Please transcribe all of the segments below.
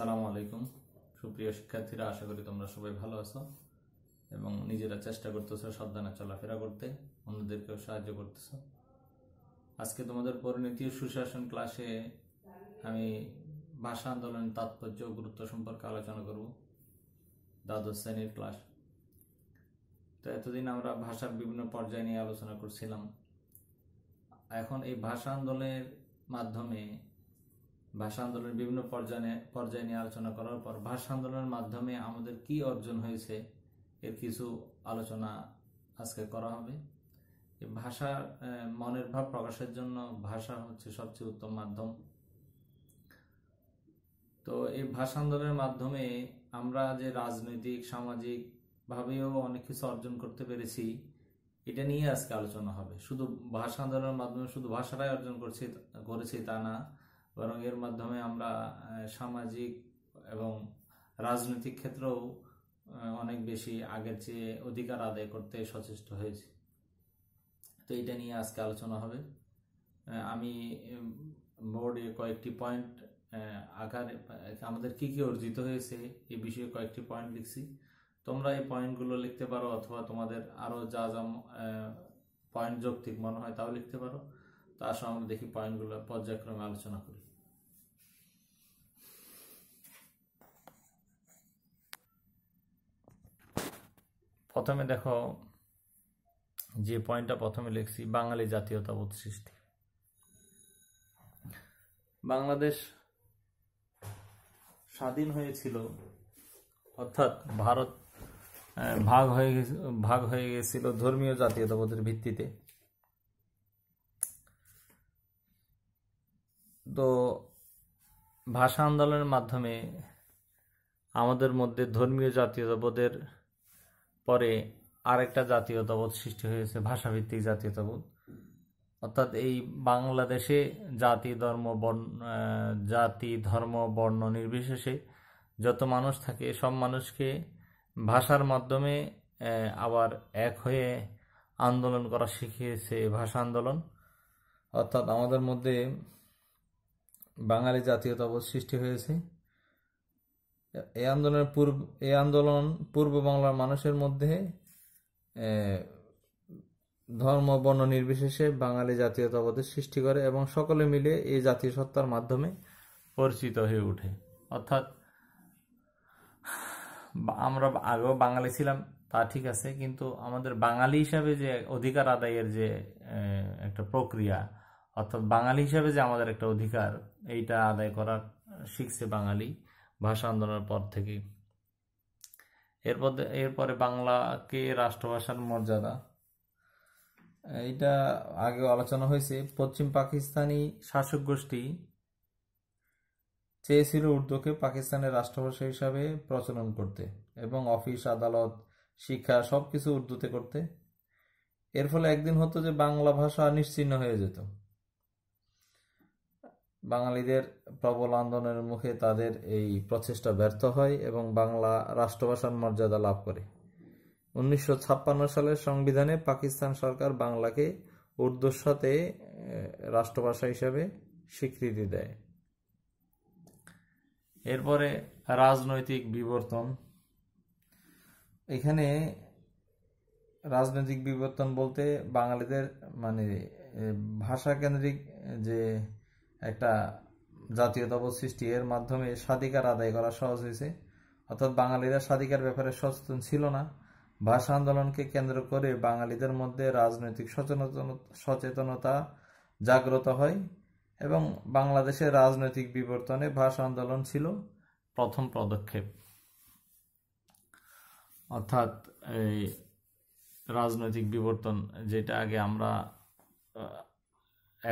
সালাম আলাইকুম সুপ্রিয় শিক্ষার্থীরা আশা করি তোমরা সবাই ভালো আছো এবং নিজেরা চেষ্টা করতেছো সাবধানে চলাফেরা করতে অন্যদেরকেও সাহায্য করতেছো আজকে তোমাদের পরিণতি সুশাসন ক্লাসে আমি ভাষা আন্দোলনের তাৎপর্য ও গুরুত্ব সম্পর্কে আলোচনা করব দ্বাদশ শ্রেণীর ক্লাস তো এতদিন আমরা ভাষার বিভিন্ন পর্যায় নিয়ে আলোচনা করছিলাম এখন এই ভাষা আন্দোলনের মাধ্যমে ভাষা আন্দোলনের বিভিন্ন পর্যায়ে পর্যায়ে নিয়ে আলোচনা করার পর ভাষা আন্দোলনের মাধ্যমে আমাদের কি অর্জন হয়েছে এর কিছু আলোচনা আজকে করা হবে ভাষা মনের ভাব প্রকাশের জন্য ভাষা হচ্ছে সবচেয়ে উত্তম মাধ্যম তো এই ভাষা আন্দোলনের মাধ্যমে আমরা যে রাজনৈতিক সামাজিক ভাবেও অনেক কিছু অর্জন করতে পেরেছি এটা নিয়ে আজকে আলোচনা হবে শুধু ভাষা আন্দোলনের মাধ্যমে শুধু ভাষাটাই অর্জন করছি করেছি তা না বরং এর মাধ্যমে আমরা সামাজিক এবং রাজনৈতিক ক্ষেত্রেও অনেক বেশি আগের চেয়ে অধিকার আদায় করতে সচেষ্ট হয়েছে তো এটা নিয়ে আজকে আলোচনা হবে আমি বোর্ডে কয়েকটি পয়েন্ট আকারে আমাদের কি কি অর্জিত হয়েছে এ বিষয়ে কয়েকটি পয়েন্ট লিখছি তোমরা এই পয়েন্টগুলো লিখতে পারো অথবা তোমাদের আরও যা যা পয়েন্ট যৌক্তিক মনে হয় তাও লিখতে পারো তা আসো আমরা দেখি পয়েন্টগুলো পর্যায়ক্রমে আলোচনা করি প্রথমে দেখো যে পয়েন্টটা প্রথমে লিখছি বাঙালি জাতীয়তাবোধ সৃষ্টি বাংলাদেশ স্বাধীন হয়েছিল অর্থাৎ ভারত ভাগ হয়ে ভাগ হয়ে গেছিল ধর্মীয় জাতীয়তাবোধের ভিত্তিতে তো ভাষা আন্দোলনের মাধ্যমে আমাদের মধ্যে ধর্মীয় জাতীয়তাবোধের পরে আরেকটা জাতীয়তাবোধ সৃষ্টি হয়েছে ভাষাভিত্তিক জাতীয়তাবোধ অর্থাৎ এই বাংলাদেশে জাতি ধর্ম বর্ণ জাতি ধর্ম বর্ণ নির্বিশেষে যত মানুষ থাকে সব মানুষকে ভাষার মাধ্যমে আবার এক হয়ে আন্দোলন করা শিখিয়েছে ভাষা আন্দোলন অর্থাৎ আমাদের মধ্যে বাঙালি জাতীয়তাবোধ সৃষ্টি হয়েছে এই আন্দোলনের পূর্ব এই আন্দোলন পূর্ব বাংলার মানুষের মধ্যে ধর্ম বর্ণ নির্বিশেষে বাঙালি জাতীয়তাবাদের সৃষ্টি করে এবং সকলে মিলে এই জাতীয় সত্তার মাধ্যমে পরিচিত হয়ে ওঠে অর্থাৎ আমরা আগেও বাঙালি ছিলাম তা ঠিক আছে কিন্তু আমাদের বাঙালি হিসাবে যে অধিকার আদায়ের যে একটা প্রক্রিয়া অর্থাৎ বাঙালি হিসাবে যে আমাদের একটা অধিকার এইটা আদায় করার শিখছে বাঙালি ভাষা আন্দোলনের পর থেকেই এরপর এরপরে বাংলাকে রাষ্ট্রভাষার মর্যাদা এটা আগে আলোচনা হয়েছে পশ্চিম পাকিস্তানি শাসক গোষ্ঠী চেয়েছিল উর্দুকে পাকিস্তানের রাষ্ট্রভাষা হিসাবে প্রচলন করতে এবং অফিস আদালত শিক্ষা সব কিছু উর্দুতে করতে এর ফলে একদিন হতো যে বাংলা ভাষা নিশ্চিন্ন হয়ে যেত বাঙালিদের প্রবল আন্দোলনের মুখে তাদের এই প্রচেষ্টা ব্যর্থ হয় এবং বাংলা রাষ্ট্রভাষার মর্যাদা লাভ করে উনিশশো সালের সংবিধানে পাকিস্তান সরকার বাংলাকে উর্দুর সাথে রাষ্ট্রভাষা হিসাবে স্বীকৃতি দেয় এরপরে রাজনৈতিক বিবর্তন এখানে রাজনৈতিক বিবর্তন বলতে বাঙালিদের মানে ভাষা কেন্দ্রিক যে একটা জাতীয়তাবোধ সৃষ্টি এর মাধ্যমে স্বাধিকার আদায় করা সহজ হয়েছে অর্থাৎ বাঙালিরা স্বাধিকার ব্যাপারে সচেতন ছিল না ভাষা আন্দোলনকে কেন্দ্র করে বাঙালিদের মধ্যে রাজনৈতিক সচেতনতা জাগ্রত হয় এবং বাংলাদেশের রাজনৈতিক বিবর্তনে ভাষা আন্দোলন ছিল প্রথম পদক্ষেপ অর্থাৎ এই রাজনৈতিক বিবর্তন যেটা আগে আমরা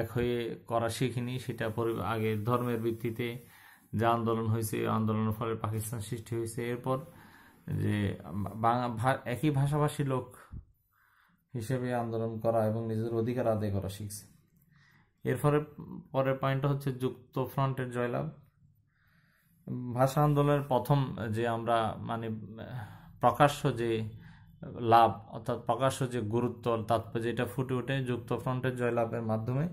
এক হয়ে করা শিখিনি সেটা আগে ধর্মের ভিত্তিতে যা আন্দোলন হয়েছে আন্দোলনের ফলে পাকিস্তান সৃষ্টি হয়েছে এরপর যে একই ভাষাভাষী লোক হিসেবে আন্দোলন করা এবং নিজের অধিকার আদায় করা শিখছে এর ফলে পরের পয়েন্টটা হচ্ছে যুক্ত ফ্রন্টের জয়লাভ ভাষা আন্দোলনের প্রথম যে আমরা মানে প্রকাশ্য যে লাভ অর্থাৎ প্রকাশ্য যে গুরুত্ব তাৎপর্য এটা ফুটে ওঠে যুক্ত ফ্রন্টের জয়লাভের মাধ্যমে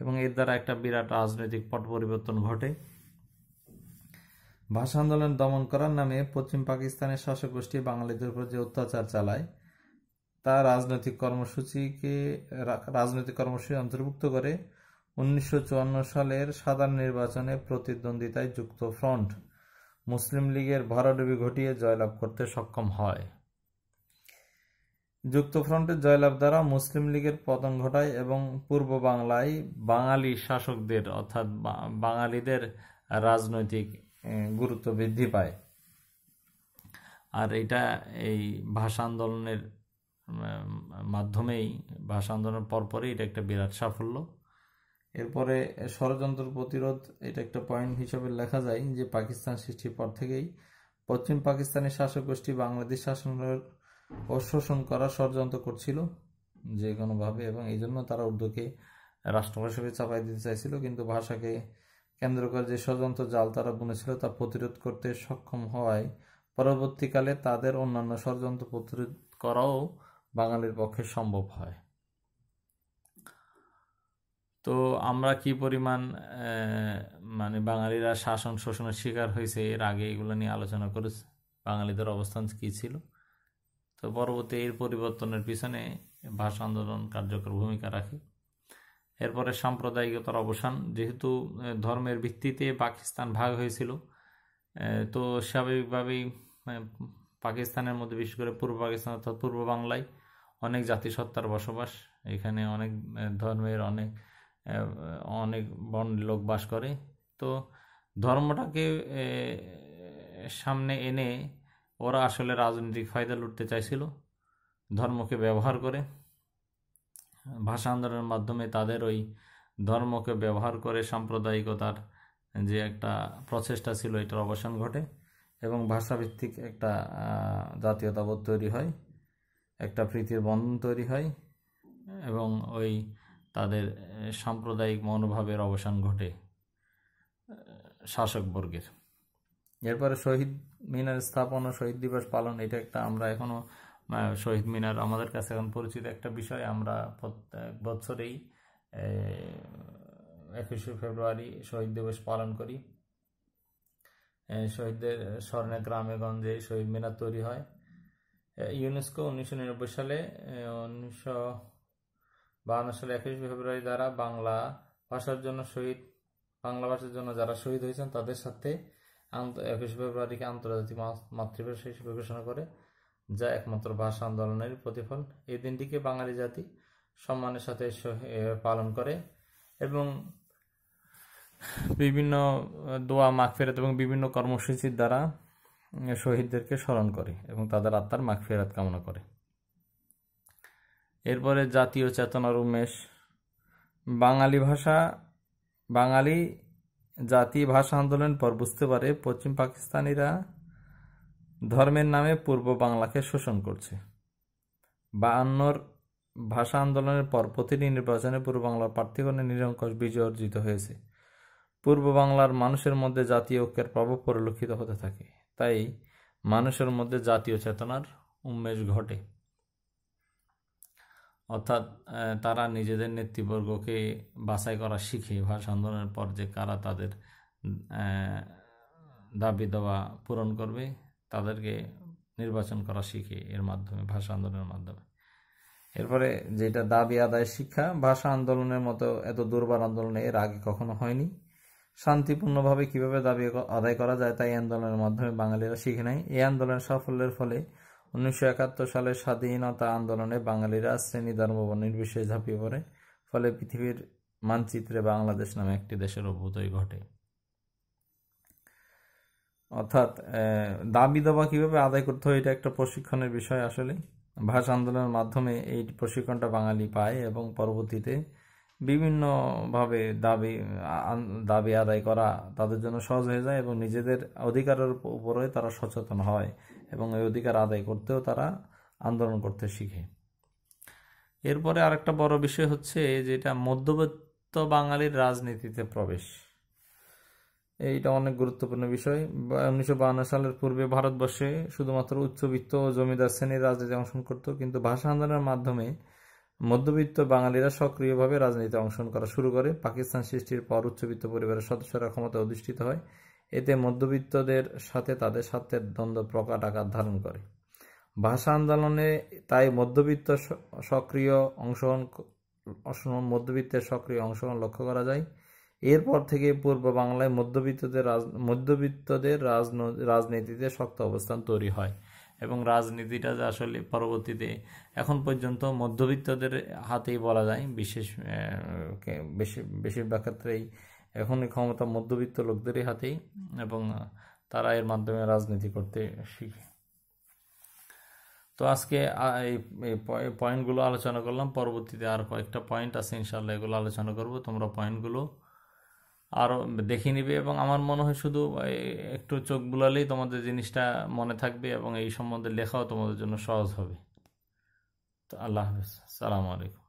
এবং এর দ্বারা একটা বিরাট রাজনৈতিক পট পরিবর্তন ঘটে ভাষা আন্দোলন দমন করার নামে পশ্চিম পাকিস্তানের শাসক গোষ্ঠী বাঙালিদের উপর যে অত্যাচার চালায় তা রাজনৈতিক কর্মসূচিকে রাজনৈতিক কর্মসূচি অন্তর্ভুক্ত করে উনিশশো সালের সাধারণ নির্বাচনে প্রতিদ্বন্দ্বিতায় যুক্ত ফ্রন্ট মুসলিম লীগের ভরাডুবি ঘটিয়ে জয়লাভ করতে সক্ষম হয় যুক্তফ্রন্টের জয়লাভ দ্বারা মুসলিম লীগের পতন ঘটায় এবং পূর্ব বাংলায় বাঙালি শাসকদের অর্থাৎ বাঙালিদের রাজনৈতিক গুরুত্ব বৃদ্ধি পায় আর এটা এই ভাষা আন্দোলনের মাধ্যমেই ভাষা আন্দোলনের পরপরই এটা একটা বিরাট সাফল্য এরপরে ষড়যন্ত্র প্রতিরোধ এটা একটা পয়েন্ট হিসেবে লেখা যায় যে পাকিস্তান সৃষ্টির পর থেকেই পশ্চিম পাকিস্তানের শাসক গোষ্ঠী বাংলাদেশ শাসনের অশোষণ করার ষড়যন্ত্র করছিল যে কোনোভাবে এবং এই জন্য তারা উর্দুকে রাষ্ট্র হিসেবে চাপাই দিতে চাইছিল কিন্তু ভাষাকে কেন্দ্র করে যে ষড়যন্ত্র জাল তারা বুনেছিল তা প্রতিরোধ করতে সক্ষম হওয়ায় পরবর্তীকালে তাদের অন্যান্য ষড়যন্ত্র প্রতিরোধ করাও বাঙালির পক্ষে সম্ভব হয় তো আমরা কি পরিমাণ মানে বাঙালিরা শাসন শোষণের শিকার হয়েছে এর আগে এগুলো নিয়ে আলোচনা করেছে বাঙালিদের অবস্থান কী ছিল তো পরবর্তী এর পরিবর্তনের পিছনে ভাষা আন্দোলন কার্যকর ভূমিকা রাখে এরপরে সাম্প্রদায়িকতার অবসান যেহেতু ধর্মের ভিত্তিতে পাকিস্তান ভাগ হয়েছিল তো স্বাভাবিকভাবেই পাকিস্তানের মধ্যে বিশেষ করে পূর্ব পাকিস্তান অর্থাৎ পূর্ব বাংলায় অনেক জাতিসত্তার বসবাস এখানে অনেক ধর্মের অনেক অনেক বন লোক বাস করে তো ধর্মটাকে সামনে এনে ওরা আসলে রাজনৈতিক ফায়দা লুটতে চাইছিল ধর্মকে ব্যবহার করে ভাষা আন্দোলনের মাধ্যমে তাদের ওই ধর্মকে ব্যবহার করে সাম্প্রদায়িকতার যে একটা প্রচেষ্টা ছিল এটার অবসান ঘটে এবং ভাষাভিত্তিক একটা জাতীয়তাবোধ তৈরি হয় একটা প্রীতির বন্ধন তৈরি হয় এবং ওই তাদের সাম্প্রদায়িক মনোভাবের অবসান ঘটে শাসকবর্গের এরপরে শহীদ মিনার স্থাপন ও শহীদ দিবস পালন এটা একটা আমরা এখনও শহীদ মিনার আমাদের কাছে এখন পরিচিত একটা বিষয় আমরা প্রত্যেক বছরেই একুশে ফেব্রুয়ারি শহীদ দিবস পালন করি শহীদদের স্বর্ণে গ্রামে গঞ্জে শহীদ মিনার তৈরি হয় ইউনেস্কো উনিশশো নিরানব্বই সালে উনিশশো বাহান্ন সালে একুশে ফেব্রুয়ারি দ্বারা বাংলা ভাষার জন্য শহীদ বাংলা ভাষার জন্য যারা শহীদ হয়েছেন তাদের সাথে একুশে ফেব্রুয়ারিকে আন্তর্জাতিক মাতৃভাষা হিসেবে ঘোষণা করে যা একমাত্র ভাষা আন্দোলনের প্রতিফল এই দিনটিকে বাঙালি জাতি সম্মানের সাথে পালন করে এবং বিভিন্ন দোয়া ফেরত এবং বিভিন্ন কর্মসূচির দ্বারা শহীদদেরকে স্মরণ করে এবং তাদের আত্মার মাগফেরাত কামনা করে এরপরে জাতীয় চেতনার উমেশ বাঙালি ভাষা বাঙালি জাতি ভাষা আন্দোলন পর বুঝতে পারে পশ্চিম পাকিস্তানিরা ধর্মের নামে পূর্ব বাংলাকে শোষণ করছে বায়ান্নর ভাষা আন্দোলনের পর প্রতিটি নির্বাচনে পূর্ব বাংলার প্রার্থীগণের নিরঙ্কশ বিজয় অর্জিত হয়েছে পূর্ব বাংলার মানুষের মধ্যে জাতীয় ঐক্যের প্রভাব পরিলক্ষিত হতে থাকে তাই মানুষের মধ্যে জাতীয় চেতনার উন্মেষ ঘটে অর্থাৎ তারা নিজেদের নেতৃবর্গকে বাছাই করা শিখে ভাষা আন্দোলনের পর যে কারা তাদের দাবি দাওয়া পূরণ করবে তাদেরকে নির্বাচন করা শিখে এর মাধ্যমে ভাষা আন্দোলনের মাধ্যমে এরপরে যেটা দাবি আদায় শিক্ষা ভাষা আন্দোলনের মতো এত দুর্বার আন্দোলনে এর আগে কখনো হয়নি শান্তিপূর্ণভাবে কিভাবে দাবি আদায় করা যায় তাই আন্দোলনের মাধ্যমে বাঙালিরা শিখে নেয় এই আন্দোলনের সাফল্যের ফলে উনিশশো একাত্তর স্বাধীনতা আন্দোলনে বাঙালিরা শ্রেণী ধর্ম নির্বিশেষে ঝাঁপিয়ে পড়ে ফলে পৃথিবীর মানচিত্রে বাংলাদেশ নামে একটি দেশের অভ্যুদয় ঘটে অর্থাৎ দাবি দাবা কীভাবে আদায় করতে হয় এটা একটা প্রশিক্ষণের বিষয় আসলে ভাষা আন্দোলনের মাধ্যমে এই প্রশিক্ষণটা বাঙালি পায় এবং পরবর্তীতে বিভিন্নভাবে দাবি দাবি আদায় করা তাদের জন্য সহজ হয়ে যায় এবং নিজেদের অধিকারের উপরে তারা সচেতন হয় এবং এই অধিকার আদায় করতেও তারা আন্দোলন করতে শিখে এরপরে আরেকটা বড় বিষয় হচ্ছে যেটা মধ্যবিত্ত বাঙালির রাজনীতিতে প্রবেশ এইটা অনেক গুরুত্বপূর্ণ বিষয় উনিশশো বাহান্ন সালের পূর্বে ভারতবর্ষে শুধুমাত্র উচ্চবিত্ত জমিদার শ্রেণীর রাজনীতি অংশগ্রহণ করত কিন্তু ভাষা আন্দোলনের মাধ্যমে মধ্যবিত্ত বাঙালিরা সক্রিয়ভাবে রাজনীতিতে অংশগ্রহণ করা শুরু করে পাকিস্তান সৃষ্টির পর উচ্চবিত্ত পরিবারের সদস্যরা ক্ষমতা অধিষ্ঠিত হয় এতে মধ্যবিত্তদের সাথে তাদের স্বার্থের দ্বন্দ্ব প্রকাট আকার ধারণ করে ভাষা আন্দোলনে তাই মধ্যবিত্ত সক্রিয় অংশগ্রহণ মধ্যবিত্তের সক্রিয় অংশগ্রহণ লক্ষ্য করা যায় এরপর থেকে পূর্ব বাংলায় মধ্যবিত্তদের মধ্যবিত্তদের রাজনীতিতে শক্ত অবস্থান তৈরি হয় এবং রাজনীতিটা যে আসলে পরবর্তীতে এখন পর্যন্ত মধ্যবিত্তদের হাতেই বলা যায় বিশেষ বেশি বেশিরভাগ ক্ষেত্রেই এখন ক্ষমতা মধ্যবিত্ত লোকদেরই হাতেই এবং তারা এর মাধ্যমে রাজনীতি করতে শিখে তো আজকে এই পয়েন্টগুলো আলোচনা করলাম পরবর্তীতে আর কয়েকটা পয়েন্ট আছে ইনশাল্লাহ এগুলো আলোচনা করব তোমরা পয়েন্টগুলো আরও দেখে নিবে এবং আমার মনে হয় শুধু একটু চোখ বুলালেই তোমাদের জিনিসটা মনে থাকবে এবং এই সম্বন্ধে লেখাও তোমাদের জন্য সহজ হবে তো আল্লাহ হাফেজ সালামু আলাইকুম